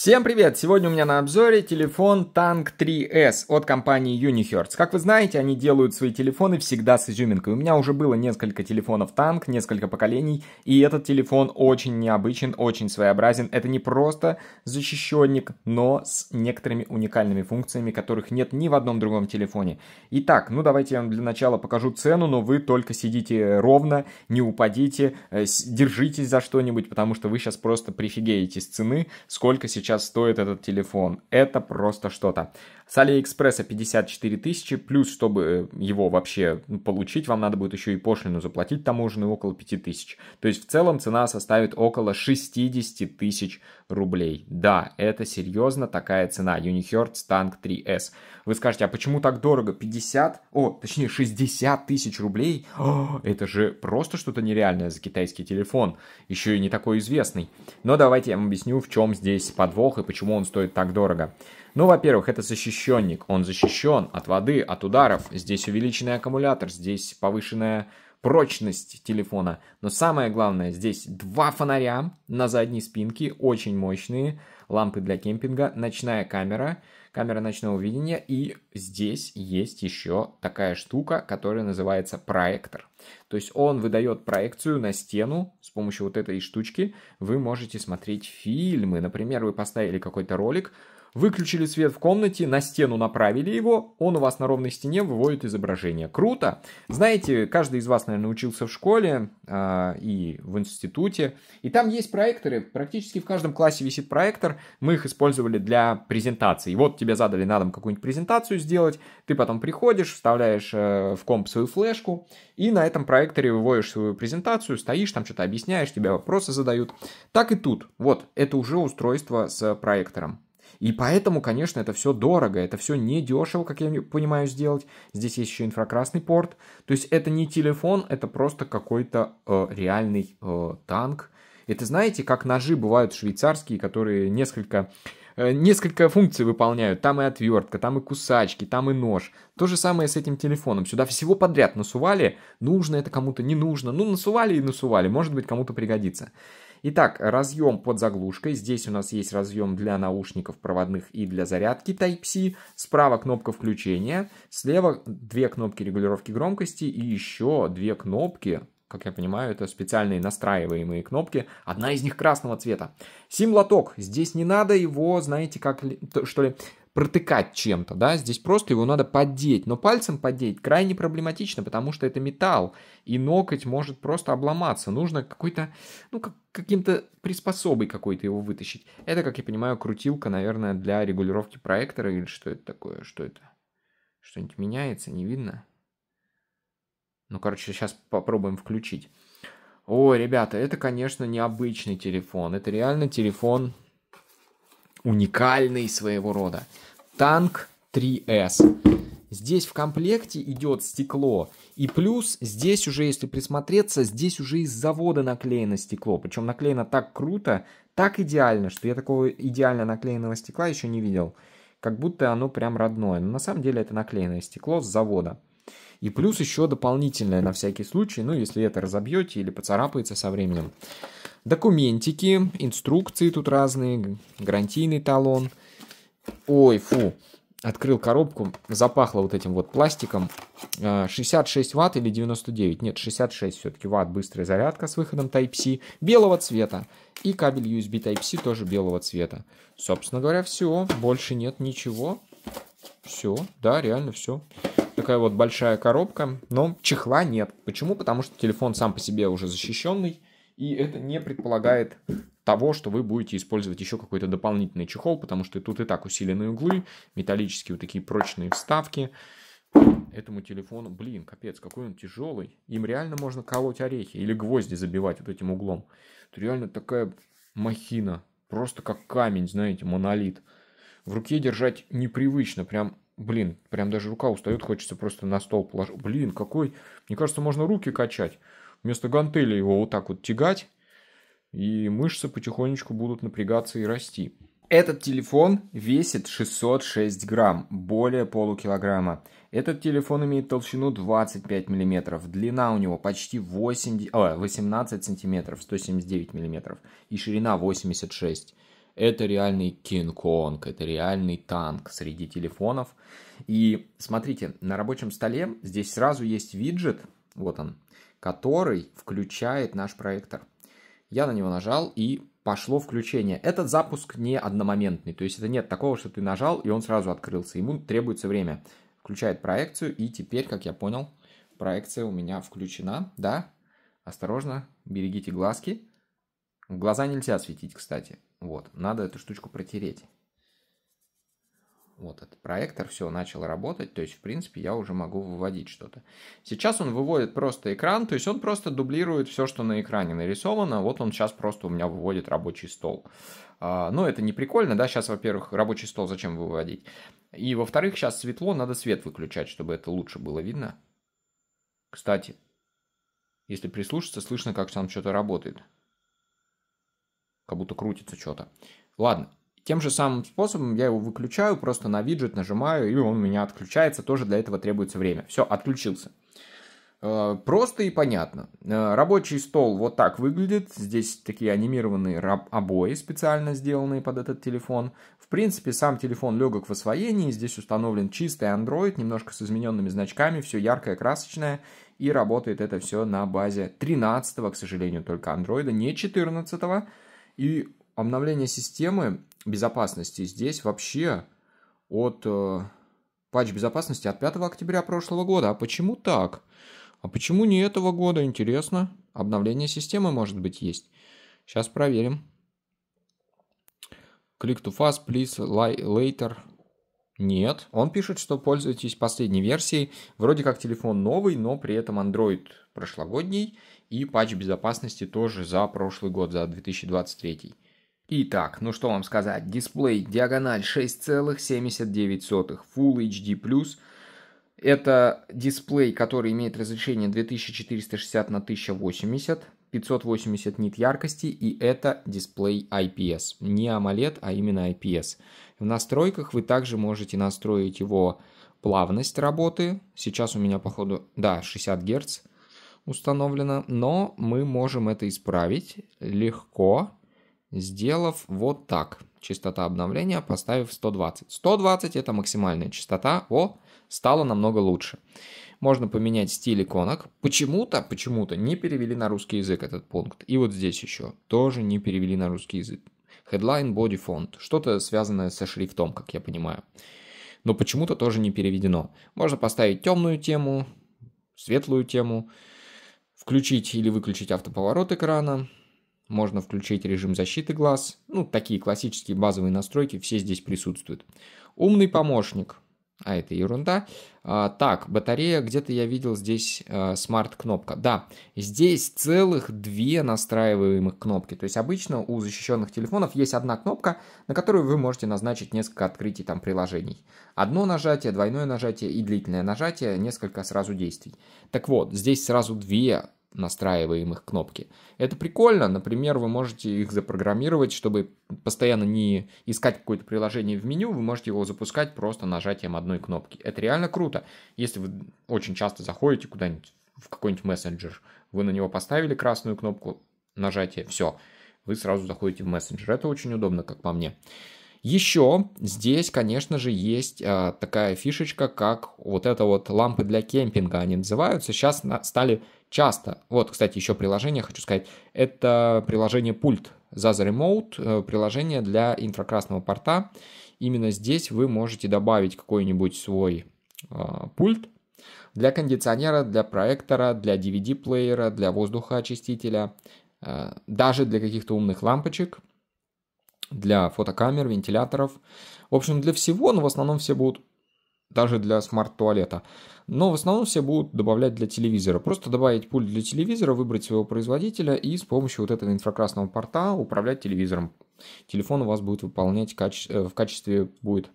Всем привет! Сегодня у меня на обзоре телефон Tank 3S от компании Unihertz. Как вы знаете, они делают свои телефоны всегда с изюминкой. У меня уже было несколько телефонов Tank, несколько поколений, и этот телефон очень необычен, очень своеобразен. Это не просто защищенник, но с некоторыми уникальными функциями, которых нет ни в одном другом телефоне. Итак, ну давайте я вам для начала покажу цену, но вы только сидите ровно, не упадите, э, держитесь за что-нибудь, потому что вы сейчас просто прифигеете с цены, сколько сейчас сейчас стоит этот телефон. Это просто что-то. С Алиэкспресса 54 тысячи, плюс, чтобы э, его вообще ну, получить, вам надо будет еще и пошлину заплатить таможенную около 5 тысяч. То есть в целом цена составит около 60 тысяч рублей. Да, это серьезно такая цена. Unihertz Tank 3S. Вы скажете, а почему так дорого? 50, о, точнее 60 тысяч рублей? О, это же просто что-то нереальное за китайский телефон. Еще и не такой известный. Но давайте я вам объясню, в чем здесь подвох подвох и почему он стоит так дорого. Ну, во-первых, это защищенник. Он защищен от воды, от ударов. Здесь увеличенный аккумулятор, здесь повышенная прочность телефона. Но самое главное, здесь два фонаря на задней спинке, очень мощные лампы для кемпинга, ночная камера, камера ночного видения. И здесь есть еще такая штука, которая называется проектор. То есть он выдает проекцию на стену с помощью вот этой штучки. Вы можете смотреть фильмы. Например, вы поставили какой-то ролик, Выключили свет в комнате, на стену направили его, он у вас на ровной стене выводит изображение. Круто! Знаете, каждый из вас, наверное, учился в школе э, и в институте, и там есть проекторы, практически в каждом классе висит проектор, мы их использовали для презентации. Вот тебе задали на дом какую-нибудь презентацию сделать, ты потом приходишь, вставляешь э, в комп свою флешку, и на этом проекторе выводишь свою презентацию, стоишь там, что-то объясняешь, тебя вопросы задают. Так и тут, вот, это уже устройство с проектором. И поэтому, конечно, это все дорого, это все не дешево, как я понимаю, сделать. Здесь есть еще инфракрасный порт. То есть это не телефон, это просто какой-то э, реальный э, танк. Это знаете, как ножи бывают швейцарские, которые несколько, э, несколько функций выполняют. Там и отвертка, там и кусачки, там и нож. То же самое с этим телефоном. Сюда всего подряд насували. Нужно это кому-то, не нужно. Ну, насували и насували. Может быть, кому-то пригодится. Итак, разъем под заглушкой. Здесь у нас есть разъем для наушников проводных и для зарядки Type-C. Справа кнопка включения. Слева две кнопки регулировки громкости и еще две кнопки как я понимаю, это специальные настраиваемые кнопки. Одна из них красного цвета. Сим-лоток. Здесь не надо его, знаете, как что ли, протыкать чем-то, да, здесь просто его надо поддеть, но пальцем поддеть крайне проблематично, потому что это металл, и ноготь может просто обломаться, нужно какой-то, ну, как, каким-то приспособой какой-то его вытащить. Это, как я понимаю, крутилка, наверное, для регулировки проектора или что это такое, что это? Что-нибудь меняется, не видно? Ну, короче, сейчас попробуем включить. О, ребята, это, конечно, необычный телефон. Это реально телефон уникальный своего рода. Танк 3С. Здесь в комплекте идет стекло. И плюс здесь уже, если присмотреться, здесь уже из завода наклеено стекло. Причем наклеено так круто, так идеально, что я такого идеально наклеенного стекла еще не видел. Как будто оно прям родное. Но на самом деле это наклеенное стекло с завода. И плюс еще дополнительное на всякий случай, ну если это разобьете или поцарапается со временем документики, инструкции тут разные, гарантийный талон. Ой, фу, открыл коробку, запахло вот этим вот пластиком. 66 э, ватт или 99? Нет, 66 все-таки ватт быстрая зарядка с выходом Type-C белого цвета. И кабель USB Type-C тоже белого цвета. Собственно говоря, все. Больше нет ничего. Все, да, реально все. Такая вот большая коробка, но чехла нет. Почему? Потому что телефон сам по себе уже защищенный. И это не предполагает того, что вы будете использовать еще какой-то дополнительный чехол, потому что тут и так усиленные углы, металлические вот такие прочные вставки. Этому телефону, блин, капец, какой он тяжелый. Им реально можно колоть орехи или гвозди забивать вот этим углом. Это реально такая махина, просто как камень, знаете, монолит. В руке держать непривычно, прям, блин, прям даже рука устает, хочется просто на стол положить. Блин, какой, мне кажется, можно руки качать вместо гантели его вот так вот тягать, и мышцы потихонечку будут напрягаться и расти. Этот телефон весит 606 грамм, более полукилограмма. Этот телефон имеет толщину 25 миллиметров, длина у него почти 8, 18 а, сантиметров, 179 миллиметров и ширина 86 это реальный Кинг-Конг, это реальный танк среди телефонов. И смотрите, на рабочем столе здесь сразу есть виджет – вот он, который включает наш проектор. Я на него нажал и пошло включение. Этот запуск не одномоментный, то есть это нет такого, что ты нажал и он сразу открылся. Ему требуется время. Включает проекцию и теперь, как я понял, проекция у меня включена, да? Осторожно, берегите глазки. Глаза нельзя светить, кстати. Вот, надо эту штучку протереть. Вот этот проектор, все, начал работать. То есть, в принципе, я уже могу выводить что-то. Сейчас он выводит просто экран, то есть он просто дублирует все, что на экране нарисовано. Вот он сейчас просто у меня выводит рабочий стол. А, ну, это не прикольно, да, сейчас, во-первых, рабочий стол зачем выводить? И, во-вторых, сейчас светло, надо свет выключать, чтобы это лучше было видно. Кстати, если прислушаться, слышно, как там что-то работает. Как будто крутится что-то. Ладно, тем же самым способом я его выключаю, просто на виджет нажимаю, и он у меня отключается. Тоже для этого требуется время. Все, отключился. Э, просто и понятно. Э, рабочий стол вот так выглядит. Здесь такие анимированные обои, специально сделанные под этот телефон. В принципе, сам телефон легок в освоении. Здесь установлен чистый Android, немножко с измененными значками. Все яркое, красочное. И работает это все на базе 13 го к сожалению, только Android, а не 14 -го. И обновление системы безопасности здесь вообще от э, патч безопасности от 5 октября прошлого года. А почему так? А почему не этого года? Интересно. Обновление системы, может быть, есть. Сейчас проверим. Click to fast, please, later. Нет. Он пишет, что пользуетесь последней версией. Вроде как телефон новый, но при этом Android прошлогодний. И патч безопасности тоже за прошлый год, за 2023. Итак, ну что вам сказать, дисплей диагональ 6,79 Full HD+, это дисплей, который имеет разрешение 2460 на 1080, 580 нит яркости, и это дисплей IPS. Не AMOLED, а именно IPS. В настройках вы также можете настроить его плавность работы. Сейчас у меня, походу, да, 60 Гц установлено, но мы можем это исправить легко сделав вот так. Частота обновления поставив 120. 120 это максимальная частота. О, стало намного лучше. Можно поменять стиль иконок. Почему-то, почему-то не перевели на русский язык этот пункт. И вот здесь еще тоже не перевели на русский язык. Headline, body font. Что-то связанное со шрифтом, как я понимаю. Но почему-то тоже не переведено. Можно поставить темную тему, светлую тему, включить или выключить автоповорот экрана, можно включить режим защиты глаз. Ну, такие классические базовые настройки, все здесь присутствуют. Умный помощник. А это ерунда. А, так, батарея, где-то я видел здесь а, смарт-кнопка. Да, здесь целых две настраиваемых кнопки. То есть обычно у защищенных телефонов есть одна кнопка, на которую вы можете назначить несколько открытий там приложений. Одно нажатие, двойное нажатие и длительное нажатие, несколько сразу действий. Так вот, здесь сразу две настраиваемых кнопки. Это прикольно. Например, вы можете их запрограммировать, чтобы постоянно не искать какое-то приложение в меню, вы можете его запускать просто нажатием одной кнопки. Это реально круто. Если вы очень часто заходите куда-нибудь в какой-нибудь мессенджер, вы на него поставили красную кнопку нажатие, все, вы сразу заходите в мессенджер. Это очень удобно, как по мне. Еще здесь, конечно же, есть э, такая фишечка, как вот это вот лампы для кемпинга они называются. Сейчас на, стали часто. Вот, кстати, еще приложение хочу сказать. Это приложение пульт Zaza Remote, э, приложение для инфракрасного порта. Именно здесь вы можете добавить какой-нибудь свой э, пульт для кондиционера, для проектора, для DVD-плеера, для воздухоочистителя, э, даже для каких-то умных лампочек, для фотокамер, вентиляторов. В общем, для всего, но в основном все будут даже для смарт-туалета. Но в основном все будут добавлять для телевизора. Просто добавить пульт для телевизора, выбрать своего производителя и с помощью вот этого инфракрасного порта управлять телевизором. Телефон у вас будет выполнять каче... Э, в качестве будет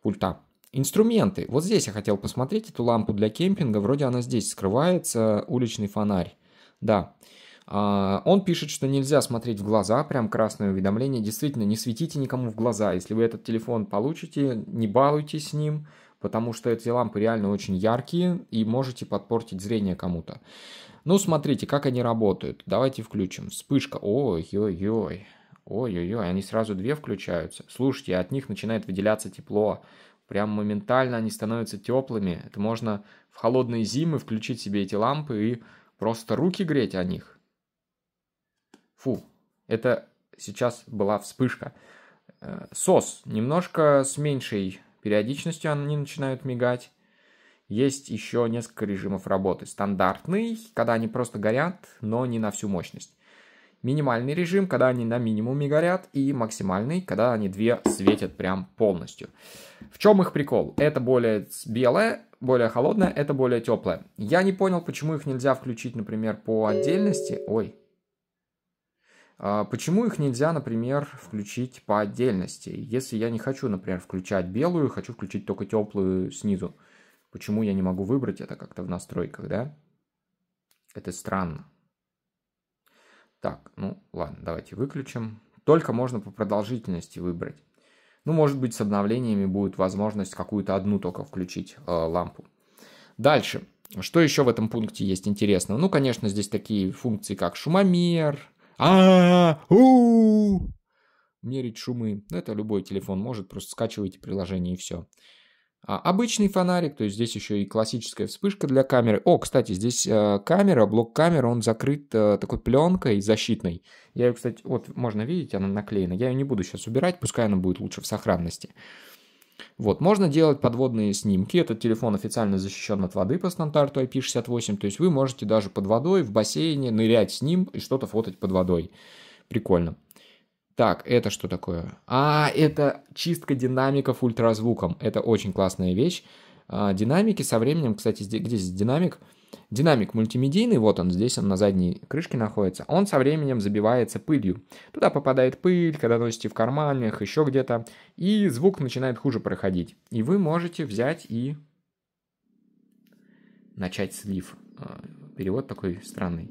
пульта. Инструменты. Вот здесь я хотел посмотреть эту лампу для кемпинга. Вроде она здесь скрывается. Уличный фонарь. Да. Да. А, он пишет, что нельзя смотреть в глаза, прям красное уведомление. Действительно, не светите никому в глаза. Если вы этот телефон получите, не балуйтесь с ним, потому что эти лампы реально очень яркие и можете подпортить зрение кому-то. Ну, смотрите, как они работают. Давайте включим. Вспышка. Ой-ой-ой. Ой-ой-ой, они сразу две включаются. Слушайте, от них начинает выделяться тепло. Прям моментально они становятся теплыми. Это можно в холодные зимы включить себе эти лампы и просто руки греть о них. Фу, это сейчас была вспышка. Э, СОС. Немножко с меньшей периодичностью они начинают мигать. Есть еще несколько режимов работы. Стандартный, когда они просто горят, но не на всю мощность. Минимальный режим, когда они на минимуме горят. И максимальный, когда они две светят прям полностью. В чем их прикол? Это более белое, более холодное, это более теплое. Я не понял, почему их нельзя включить, например, по отдельности. Ой, а почему их нельзя, например, включить по отдельности? Если я не хочу, например, включать белую, хочу включить только теплую снизу. Почему я не могу выбрать это как-то в настройках, да? Это странно. Так, ну ладно, давайте выключим. Только можно по продолжительности выбрать. Ну, может быть, с обновлениями будет возможность какую-то одну только включить э, лампу. Дальше. Что еще в этом пункте есть интересного? Ну, конечно, здесь такие функции, как шумомер, а у мерить шумы. Это любой телефон может, просто скачивайте приложение и все. А обычный фонарик, то есть здесь еще и классическая вспышка для камеры. О, кстати, здесь э, камера, блок камеры, он закрыт э, такой пленкой защитной. Я ее, кстати, вот можно видеть, она наклеена. Я ее не буду сейчас убирать, пускай она будет лучше в сохранности. Вот, можно делать подводные снимки. Этот телефон официально защищен от воды по стандарту IP68. То есть вы можете даже под водой, в бассейне нырять с ним и что-то фотать под водой. Прикольно. Так, это что такое? А, это чистка динамиков ультразвуком. Это очень классная вещь. А, динамики со временем, кстати, где здесь динамик? Динамик мультимедийный, вот он здесь, он на задней крышке находится, он со временем забивается пылью. Туда попадает пыль, когда носите в карманах, еще где-то, и звук начинает хуже проходить. И вы можете взять и начать слив. А, перевод такой странный.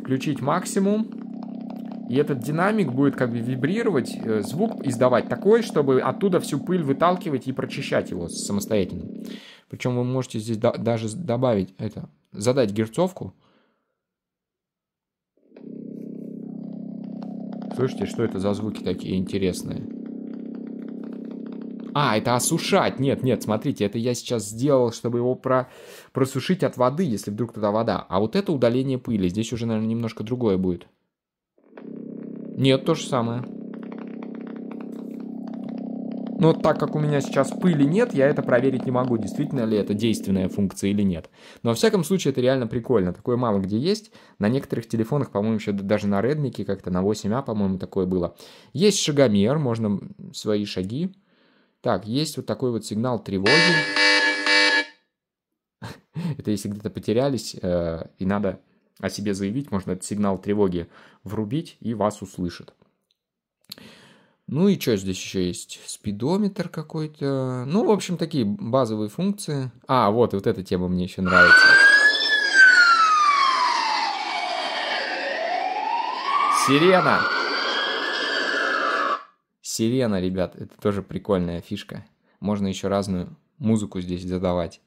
Включить максимум, и этот динамик будет как бы вибрировать, э, звук издавать такой, чтобы оттуда всю пыль выталкивать и прочищать его самостоятельно. Причем вы можете здесь до, даже добавить это, задать герцовку. Слышите, что это за звуки такие интересные? А, это осушать. Нет, нет, смотрите, это я сейчас сделал, чтобы его про... просушить от воды, если вдруг туда вода. А вот это удаление пыли. Здесь уже, наверное, немножко другое будет. Нет, то же самое. Но так как у меня сейчас пыли нет, я это проверить не могу, действительно ли это действенная функция или нет. Но во всяком случае это реально прикольно. Такое мало где есть. На некоторых телефонах, по-моему, еще даже на Redmi, как-то на 8 a а, по-моему, такое было. Есть шагомер, можно свои шаги. Так, есть вот такой вот сигнал тревоги. Это если где-то потерялись э, и надо о себе заявить, можно этот сигнал тревоги врубить и вас услышат. Ну и что здесь еще есть? Спидометр какой-то. Ну, в общем, такие базовые функции. А, вот, и вот эта тема мне еще нравится. Сирена! Сирена, ребят, это тоже прикольная фишка. Можно еще разную музыку здесь задавать.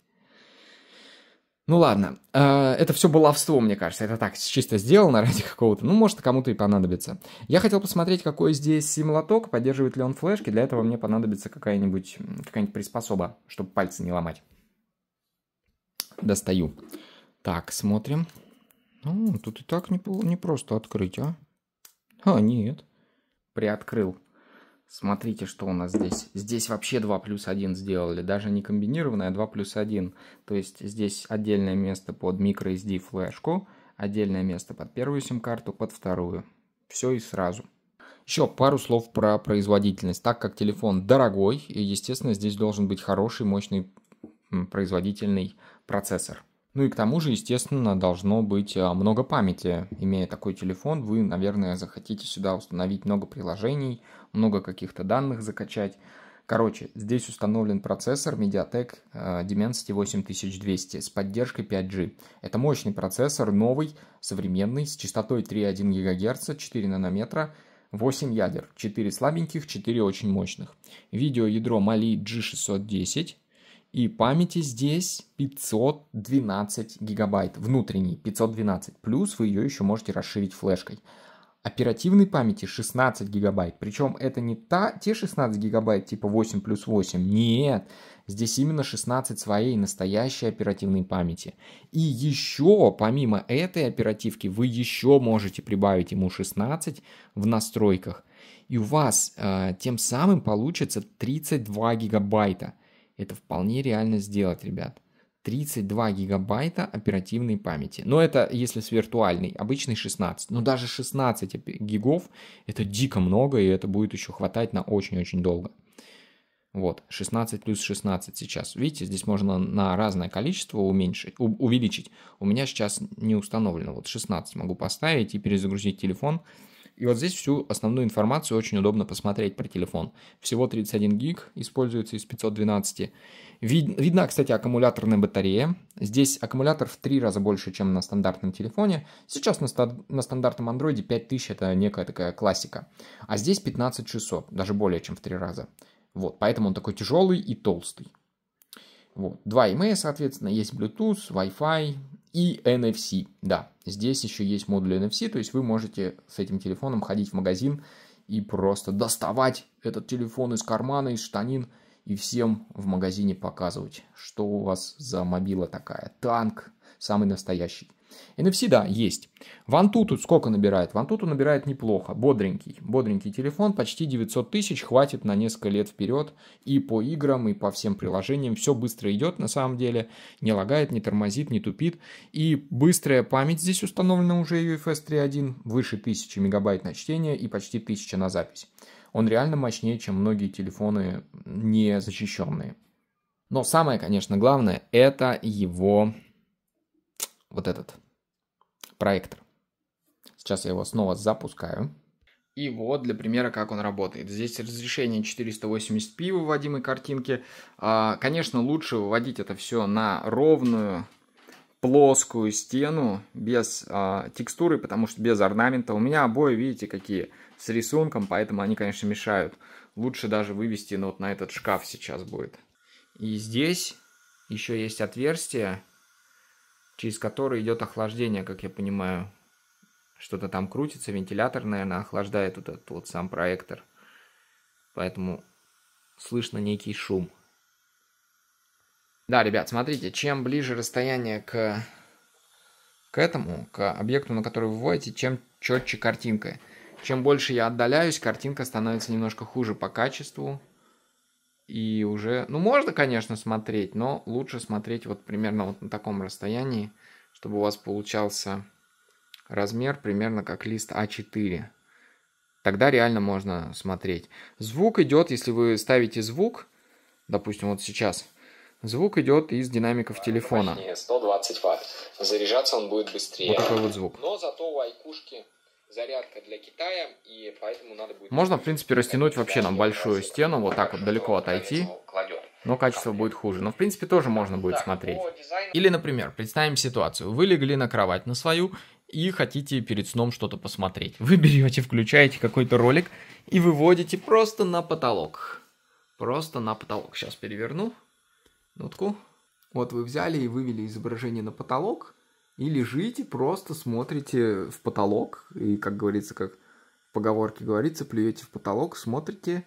Ну ладно, э, это все баловство, мне кажется. Это так, чисто сделано ради какого-то. Ну, может, кому-то и понадобится. Я хотел посмотреть, какой здесь сим-лоток, поддерживает ли он флешки. Для этого мне понадобится какая-нибудь какая приспособа, чтобы пальцы не ломать. Достаю. Так, смотрим. Ну, тут и так не, не просто открыть, а? А, нет. Приоткрыл. Смотрите, что у нас здесь. Здесь вообще 2 плюс 1 сделали. Даже не комбинированное, а 2 плюс 1. То есть здесь отдельное место под microSD флешку, отдельное место под первую сим-карту, под вторую. Все и сразу. Еще пару слов про производительность. Так как телефон дорогой, и, естественно, здесь должен быть хороший, мощный производительный процессор. Ну и к тому же, естественно, должно быть а, много памяти. Имея такой телефон, вы, наверное, захотите сюда установить много приложений, много каких-то данных закачать. Короче, здесь установлен процессор Mediatek э, Dimensity 8200 с поддержкой 5G. Это мощный процессор, новый, современный, с частотой 3,1 ГГц, 4 нанометра, 8 ядер, 4 слабеньких, 4 очень мощных. Видеоядро Mali G610 и памяти здесь 512 гигабайт, внутренней 512, плюс вы ее еще можете расширить флешкой оперативной памяти 16 гигабайт. Причем это не та, те 16 гигабайт типа 8 плюс 8. Нет, здесь именно 16 своей настоящей оперативной памяти. И еще, помимо этой оперативки, вы еще можете прибавить ему 16 в настройках. И у вас э, тем самым получится 32 гигабайта. Это вполне реально сделать, ребят. 32 гигабайта оперативной памяти. Но это если с виртуальной, обычный 16. Но даже 16 гигов это дико много, и это будет еще хватать на очень-очень долго. Вот, 16 плюс 16 сейчас. Видите, здесь можно на разное количество уменьшить, у, увеличить. У меня сейчас не установлено. Вот 16 могу поставить и перезагрузить телефон. И вот здесь всю основную информацию очень удобно посмотреть про телефон. Всего 31 гиг используется из 512. Вид, видна, кстати, аккумуляторная батарея. Здесь аккумулятор в три раза больше, чем на стандартном телефоне. Сейчас на, ста, на стандартном андроиде 5000 это некая такая классика. А здесь 15600, даже более чем в три раза. Вот, поэтому он такой тяжелый и толстый. Вот. Два EMEA, соответственно, есть Bluetooth, Wi-Fi, и NFC, да, здесь еще есть модуль NFC, то есть вы можете с этим телефоном ходить в магазин и просто доставать этот телефон из кармана, из штанин – и всем в магазине показывать, что у вас за мобила такая. Танк, самый настоящий. NFC, да, есть. Ванту тут сколько набирает? Ванту тут набирает неплохо, бодренький. Бодренький телефон, почти 900 тысяч, хватит на несколько лет вперед. И по играм, и по всем приложениям. Все быстро идет на самом деле. Не лагает, не тормозит, не тупит. И быстрая память здесь установлена уже UFS 3.1. Выше 1000 мегабайт на чтение и почти 1000 на запись. Он реально мощнее, чем многие телефоны не защищенные. Но самое, конечно, главное, это его вот этот проектор. Сейчас я его снова запускаю. И вот для примера, как он работает. Здесь разрешение 480p выводимой картинки. А, конечно, лучше выводить это все на ровную плоскую стену без а, текстуры, потому что без орнамента. У меня обои, видите, какие – с рисунком, поэтому они, конечно, мешают. Лучше даже вывести ну, вот на этот шкаф сейчас будет. И здесь еще есть отверстие, через которое идет охлаждение, как я понимаю. Что-то там крутится, вентилятор, наверное, охлаждает вот этот вот сам проектор. Поэтому слышно некий шум. Да, ребят, смотрите, чем ближе расстояние к, к этому, к объекту, на который вы вводите, чем четче картинка. Чем больше я отдаляюсь, картинка становится немножко хуже по качеству. И уже, ну можно, конечно, смотреть, но лучше смотреть вот примерно вот на таком расстоянии, чтобы у вас получался размер примерно как лист А4. Тогда реально можно смотреть. Звук идет, если вы ставите звук, допустим, вот сейчас, звук идет из динамиков телефона. 120 ватт. Заряжаться он будет быстрее. Вот такой вот звук. Но зато у айкушки зарядка для Китая, и поэтому надо будет... Можно, в принципе, растянуть вообще нам большую стену, вот так вот далеко отойти, но качество будет хуже. Но, в принципе, тоже можно будет смотреть. Или, например, представим ситуацию. Вы легли на кровать на свою и хотите перед сном что-то посмотреть. Вы берете, включаете какой-то ролик и выводите просто на потолок. Просто на потолок. Сейчас переверну нотку. Вот вы взяли и вывели изображение на потолок – и лежите, просто смотрите в потолок, и, как говорится, как в поговорке говорится, плюете в потолок, смотрите,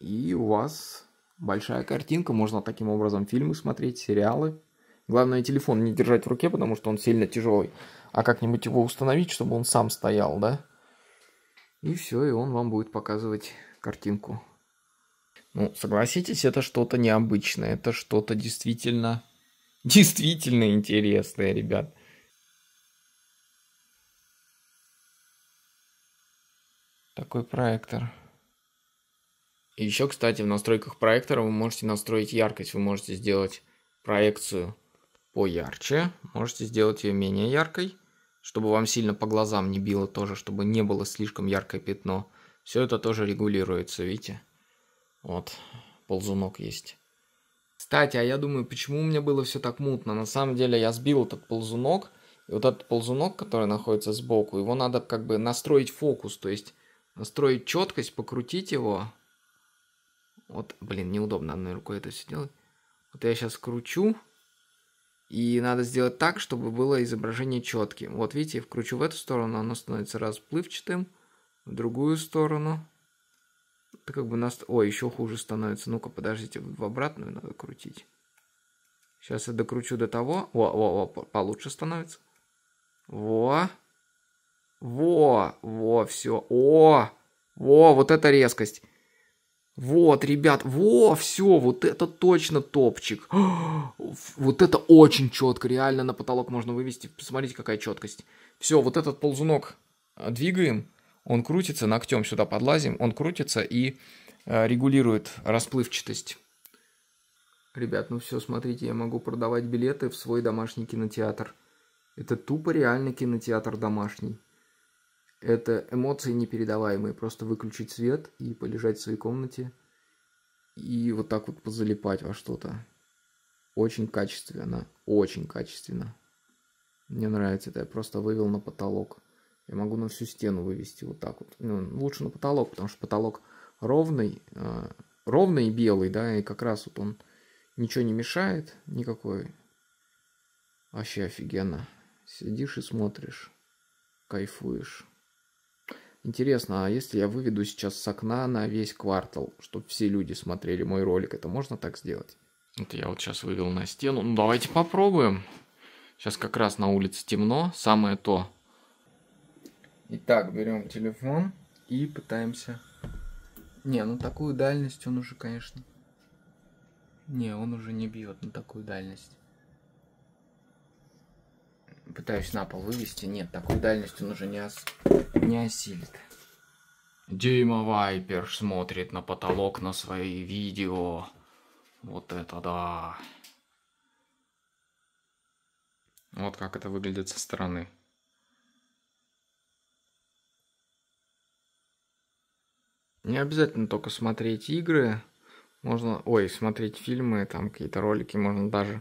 и у вас большая картинка, можно таким образом фильмы смотреть, сериалы. Главное, телефон не держать в руке, потому что он сильно тяжелый, а как-нибудь его установить, чтобы он сам стоял, да? И все, и он вам будет показывать картинку. Ну, согласитесь, это что-то необычное, это что-то действительно действительно интересная, ребят. Такой проектор. И еще, кстати, в настройках проектора вы можете настроить яркость. Вы можете сделать проекцию поярче, можете сделать ее менее яркой, чтобы вам сильно по глазам не било тоже, чтобы не было слишком яркое пятно. Все это тоже регулируется, видите? Вот, ползунок есть. Кстати, а я думаю, почему у меня было все так мутно? На самом деле я сбил этот ползунок, и вот этот ползунок, который находится сбоку, его надо как бы настроить фокус, то есть настроить четкость, покрутить его. Вот, блин, неудобно одной рукой это все делать. Вот я сейчас кручу, и надо сделать так, чтобы было изображение четким. Вот видите, я вкручу в эту сторону, оно становится расплывчатым, в другую сторону – это как бы нас... О, еще хуже становится. Ну-ка, подождите, в обратную надо крутить. Сейчас я докручу до того. во-во-во, получше становится. Во. Во, во, все. О, во, вот это резкость. Вот, ребят, во, все, вот это точно топчик. Вот это очень четко, реально на потолок можно вывести. Посмотрите, какая четкость. Все, вот этот ползунок а, двигаем он крутится, ногтем сюда подлазим, он крутится и э, регулирует расплывчатость. Ребят, ну все, смотрите, я могу продавать билеты в свой домашний кинотеатр. Это тупо реальный кинотеатр домашний. Это эмоции непередаваемые. Просто выключить свет и полежать в своей комнате. И вот так вот позалипать во что-то. Очень качественно. Очень качественно. Мне нравится это. Я просто вывел на потолок. Я могу на всю стену вывести вот так вот. Ну, лучше на потолок, потому что потолок ровный, э, ровный и белый, да, и как раз вот он ничего не мешает никакой. Вообще офигенно. Сидишь и смотришь, кайфуешь. Интересно, а если я выведу сейчас с окна на весь квартал, чтобы все люди смотрели мой ролик, это можно так сделать? Это я вот сейчас вывел на стену. Ну, давайте попробуем. Сейчас как раз на улице темно, самое то. Итак, берем телефон и пытаемся... Не, ну такую дальность он уже, конечно... Не, он уже не бьет на такую дальность. Пытаюсь на пол вывести. Нет, такую дальность он уже не, ос... не осилит. Дима Вайпер смотрит на потолок на свои видео. Вот это да. Вот как это выглядит со стороны. Не обязательно только смотреть игры, можно, ой, смотреть фильмы, там какие-то ролики, можно даже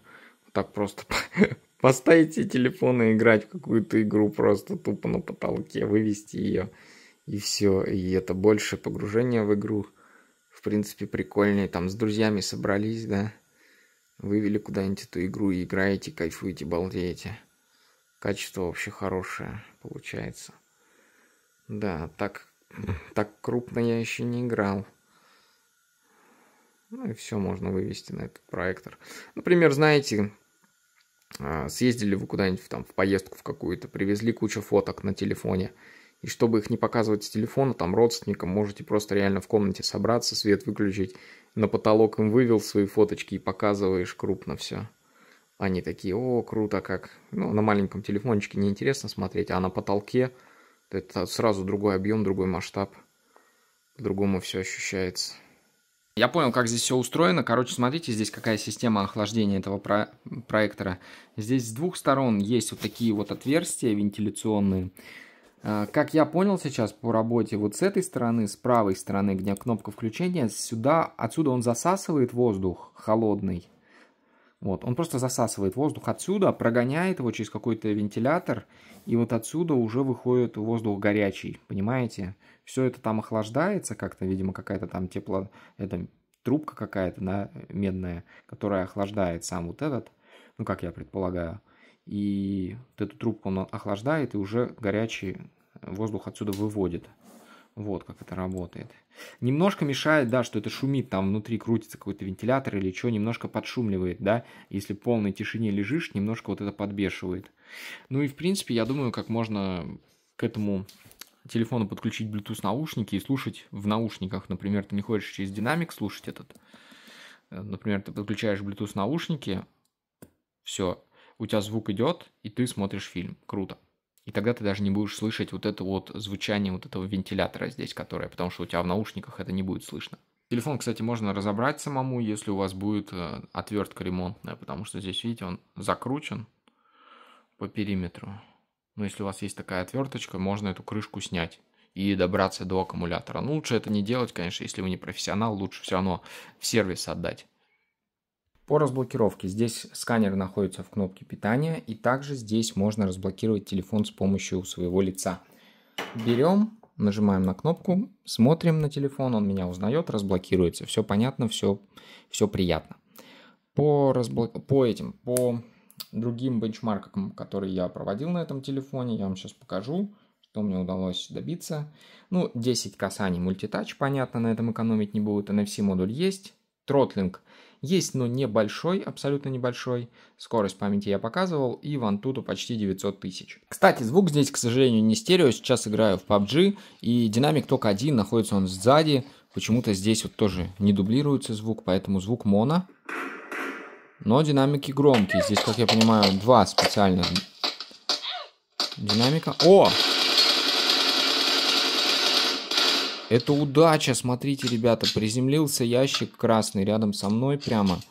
так просто поставить себе телефон и играть в какую-то игру просто тупо на потолке, вывести ее и все. И это больше погружение в игру, в принципе, прикольнее. Там с друзьями собрались, да, вывели куда-нибудь эту игру и играете, кайфуете, балдеете. Качество вообще хорошее получается. Да, так так крупно я еще не играл. Ну и все можно вывести на этот проектор. Например, знаете, а, съездили вы куда-нибудь там в поездку в какую-то, привезли кучу фоток на телефоне. И чтобы их не показывать с телефона, там родственникам можете просто реально в комнате собраться, свет выключить, на потолок им вывел свои фоточки и показываешь крупно все. Они такие, о, круто как. Ну, на маленьком телефончике неинтересно смотреть, а на потолке это сразу другой объем, другой масштаб. По-другому все ощущается. Я понял, как здесь все устроено. Короче, смотрите, здесь какая система охлаждения этого про проектора. Здесь с двух сторон есть вот такие вот отверстия вентиляционные. А, как я понял сейчас по работе вот с этой стороны, с правой стороны, где кнопка включения, сюда, отсюда он засасывает воздух холодный, вот, он просто засасывает воздух отсюда, прогоняет его через какой-то вентилятор, и вот отсюда уже выходит воздух горячий, понимаете? Все это там охлаждается как-то, видимо, какая-то там тепло... Это трубка какая-то, да, медная, которая охлаждает сам вот этот, ну, как я предполагаю. И вот эту трубку он охлаждает, и уже горячий воздух отсюда выводит. Вот как это работает. Немножко мешает, да, что это шумит, там внутри крутится какой-то вентилятор или что, немножко подшумливает, да. Если в полной тишине лежишь, немножко вот это подбешивает. Ну и, в принципе, я думаю, как можно к этому телефону подключить Bluetooth наушники и слушать в наушниках. Например, ты не хочешь через динамик слушать этот. Э, например, ты подключаешь Bluetooth наушники, все, у тебя звук идет, и ты смотришь фильм. Круто. И тогда ты даже не будешь слышать вот это вот звучание вот этого вентилятора здесь, которое, потому что у тебя в наушниках это не будет слышно. Телефон, кстати, можно разобрать самому, если у вас будет э, отвертка ремонтная, потому что здесь, видите, он закручен по периметру. Но если у вас есть такая отверточка, можно эту крышку снять и добраться до аккумулятора. Но ну, лучше это не делать, конечно, если вы не профессионал, лучше все равно в сервис отдать. По разблокировке здесь сканер находится в кнопке питания и также здесь можно разблокировать телефон с помощью своего лица. Берем, нажимаем на кнопку, смотрим на телефон, он меня узнает, разблокируется. Все понятно, все, все приятно. По, разблок... по этим, по другим бенчмаркам, которые я проводил на этом телефоне, я вам сейчас покажу что мне удалось добиться. Ну, 10 касаний мультитач, понятно, на этом экономить не будут. NFC-модуль есть. Тротлинг есть, но небольшой, абсолютно небольшой. Скорость памяти я показывал, и вантуту почти 900 тысяч. Кстати, звук здесь, к сожалению, не стерео. Сейчас играю в PUBG, и динамик только один, находится он сзади. Почему-то здесь вот тоже не дублируется звук, поэтому звук моно. Но динамики громкие. Здесь, как я понимаю, два специальных динамика. О! Это удача, смотрите, ребята, приземлился ящик красный рядом со мной прямо.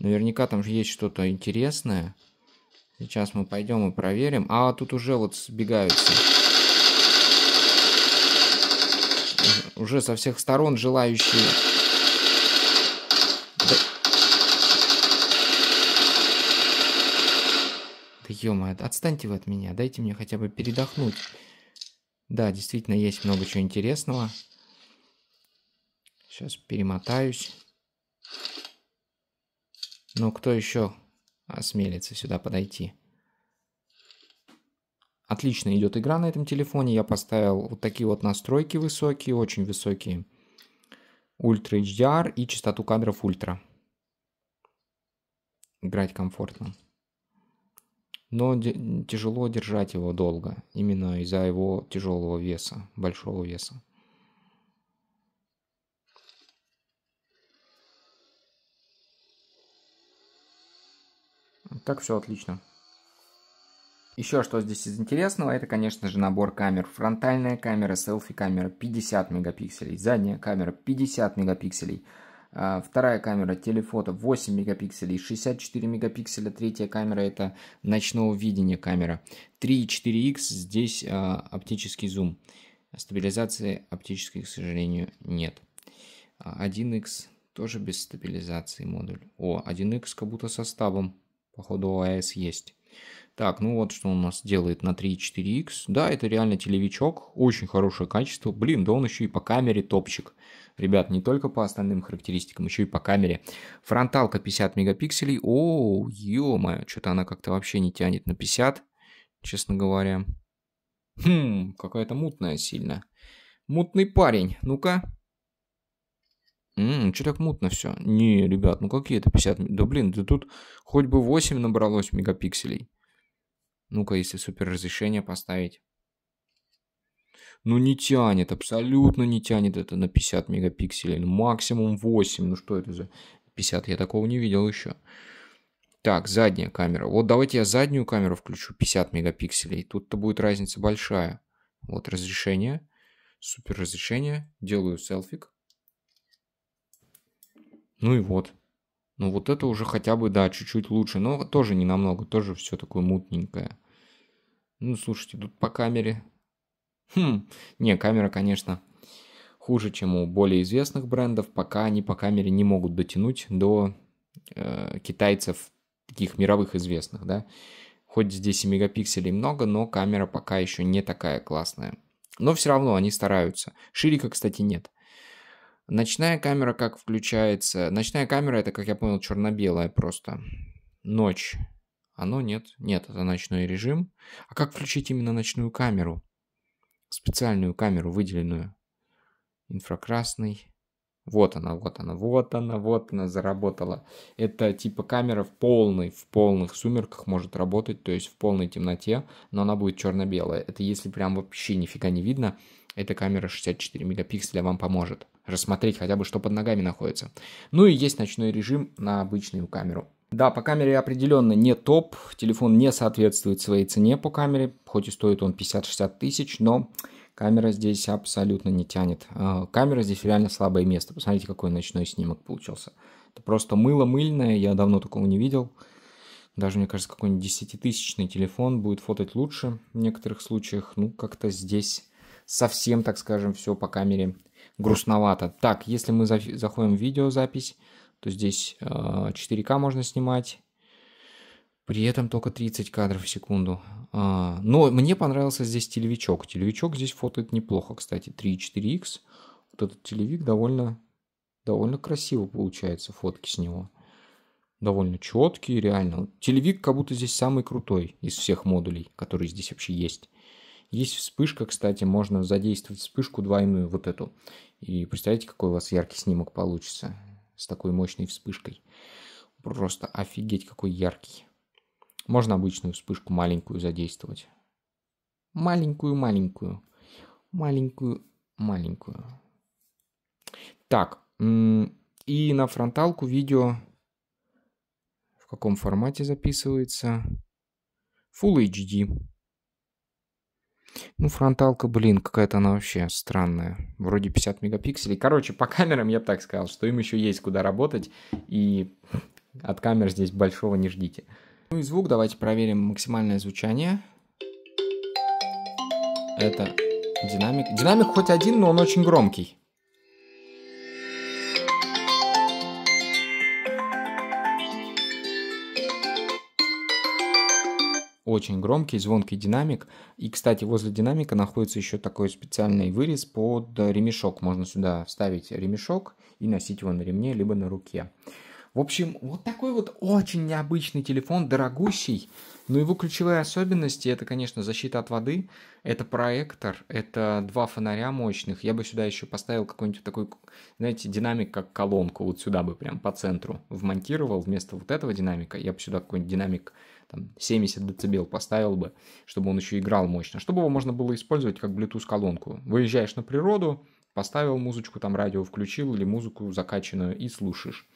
Наверняка там же есть что-то интересное. Сейчас мы пойдем и проверим. А, тут уже вот сбегаются. Уже со всех сторон желающие. Да, да ё отстаньте вы от меня, дайте мне хотя бы передохнуть. Да, действительно, есть много чего интересного. Сейчас перемотаюсь. Ну, кто еще осмелится сюда подойти? Отлично идет игра на этом телефоне. Я поставил вот такие вот настройки высокие, очень высокие. Ультра HDR и частоту кадров ультра. Играть комфортно. Но тяжело держать его долго, именно из-за его тяжелого веса, большого веса. Так все отлично. Еще что здесь из интересного, это, конечно же, набор камер. Фронтальная камера, селфи-камера 50 мегапикселей, задняя камера 50 мегапикселей, а, вторая камера телефото 8 мегапикселей, 64 мегапикселя, третья камера это ночного видения камера, 3.4x здесь а, оптический зум. Стабилизации оптической, к сожалению, нет. 1x а, тоже без стабилизации модуль. О, 1x как будто со стабом. Походу, ОАС есть. Так, ну вот что у нас делает на 3.4x. Да, это реально телевичок, очень хорошее качество. Блин, да он еще и по камере топчик. Ребят, не только по остальным характеристикам, еще и по камере. Фронталка 50 мегапикселей. О, ё-моё, что-то она как-то вообще не тянет на 50, честно говоря. Хм, какая-то мутная сильно. Мутный парень. Ну-ка, М-м, что так мутно все? Не, ребят, ну какие это 50? Да блин, да тут хоть бы 8 набралось мегапикселей. Ну-ка, если супер разрешение поставить. Ну не тянет, абсолютно не тянет это на 50 мегапикселей. Ну, максимум 8. Ну что это за 50? Я такого не видел еще. Так, задняя камера. Вот давайте я заднюю камеру включу 50 мегапикселей. Тут-то будет разница большая. Вот разрешение. Супер разрешение. Делаю селфик. Ну и вот. Ну вот это уже хотя бы, да, чуть-чуть лучше, но тоже не намного, тоже все такое мутненькое. Ну, слушайте, тут по камере. Хм, не, камера, конечно, хуже, чем у более известных брендов, пока они по камере не могут дотянуть до э, китайцев таких мировых известных, да. Хоть здесь и мегапикселей много, но камера пока еще не такая классная. Но все равно они стараются. Ширика, кстати, нет. Ночная камера как включается? Ночная камера это, как я понял, черно-белая просто. Ночь. Оно нет. Нет, это ночной режим. А как включить именно ночную камеру? Специальную камеру, выделенную. Инфракрасный. Вот она, вот она, вот она, вот она заработала. Это типа камера в полной, в полных сумерках может работать, то есть в полной темноте, но она будет черно-белая. Это если прям вообще нифига не видно, эта камера 64 мегапикселя вам поможет рассмотреть хотя бы, что под ногами находится. Ну и есть ночной режим на обычную камеру. Да, по камере определенно не топ, телефон не соответствует своей цене по камере, хоть и стоит он 50-60 тысяч, но камера здесь абсолютно не тянет. А, камера здесь реально слабое место, посмотрите, какой ночной снимок получился. Это просто мыло мыльное, я давно такого не видел. Даже, мне кажется, какой-нибудь десятитысячный телефон будет фотать лучше в некоторых случаях. Ну, как-то здесь совсем, так скажем, все по камере грустновато. Так, если мы заходим в видеозапись, то здесь 4К э, можно снимать. При этом только 30 кадров в секунду. А, но мне понравился здесь телевичок. Телевичок здесь фотоет неплохо, кстати. 3 4 x Вот этот телевик довольно, довольно красиво получается, фотки с него. Довольно четкие, реально. Телевик как будто здесь самый крутой из всех модулей, которые здесь вообще есть. Есть вспышка, кстати, можно задействовать вспышку двойную, вот эту. И представляете, какой у вас яркий снимок получится с такой мощной вспышкой. Просто офигеть, какой яркий. Можно обычную вспышку маленькую задействовать. Маленькую-маленькую. Маленькую-маленькую. Так, и на фронталку видео в каком формате записывается? Full HD. Ну, фронталка, блин, какая-то она вообще странная. Вроде 50 мегапикселей. Короче, по камерам я бы так сказал, что им еще есть куда работать, и от камер здесь большого не ждите. Ну и звук давайте проверим максимальное звучание. Это динамик. Динамик хоть один, но он очень громкий. очень громкий, звонкий динамик. И, кстати, возле динамика находится еще такой специальный вырез под ремешок. Можно сюда вставить ремешок и носить его на ремне, либо на руке. В общем, вот такой вот очень необычный телефон, дорогущий. Но его ключевые особенности – это, конечно, защита от воды, это проектор, это два фонаря мощных. Я бы сюда еще поставил какой-нибудь такой, знаете, динамик, как колонку. Вот сюда бы прям по центру вмонтировал вместо вот этого динамика. Я бы сюда какой-нибудь динамик там, 70 дБ поставил бы, чтобы он еще играл мощно, чтобы его можно было использовать как Bluetooth-колонку. Выезжаешь на природу, поставил музычку, там радио включил или музыку закачанную и слушаешь.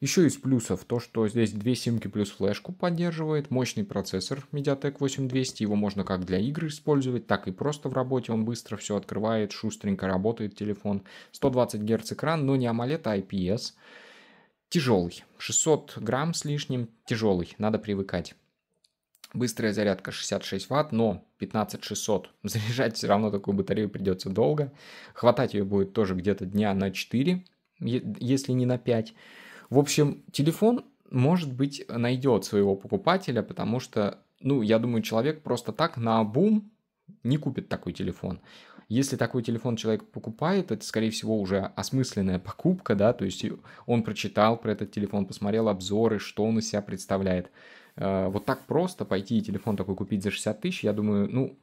Еще из плюсов то, что здесь две симки плюс флешку поддерживает, мощный процессор MediaTek 8200, его можно как для игр использовать, так и просто в работе, он быстро все открывает, шустренько работает телефон. 120 Гц экран, но не AMOLED, а IPS. Тяжелый. 600 грамм с лишним. Тяжелый. Надо привыкать. Быстрая зарядка 66 ватт, но 15600 заряжать все равно такую батарею придется долго. Хватать ее будет тоже где-то дня на 4, если не на 5. В общем, телефон, может быть, найдет своего покупателя, потому что, ну, я думаю, человек просто так на бум не купит такой телефон. Если такой телефон человек покупает, это, скорее всего, уже осмысленная покупка, да, то есть он прочитал про этот телефон, посмотрел обзоры, что он из себя представляет. Э, вот так просто пойти и телефон такой купить за 60 тысяч, я думаю, ну,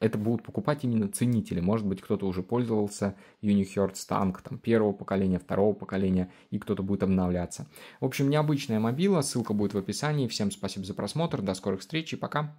это будут покупать именно ценители. Может быть, кто-то уже пользовался Unihertz Tank там, первого поколения, второго поколения, и кто-то будет обновляться. В общем, необычная мобила, ссылка будет в описании. Всем спасибо за просмотр, до скорых встреч и пока!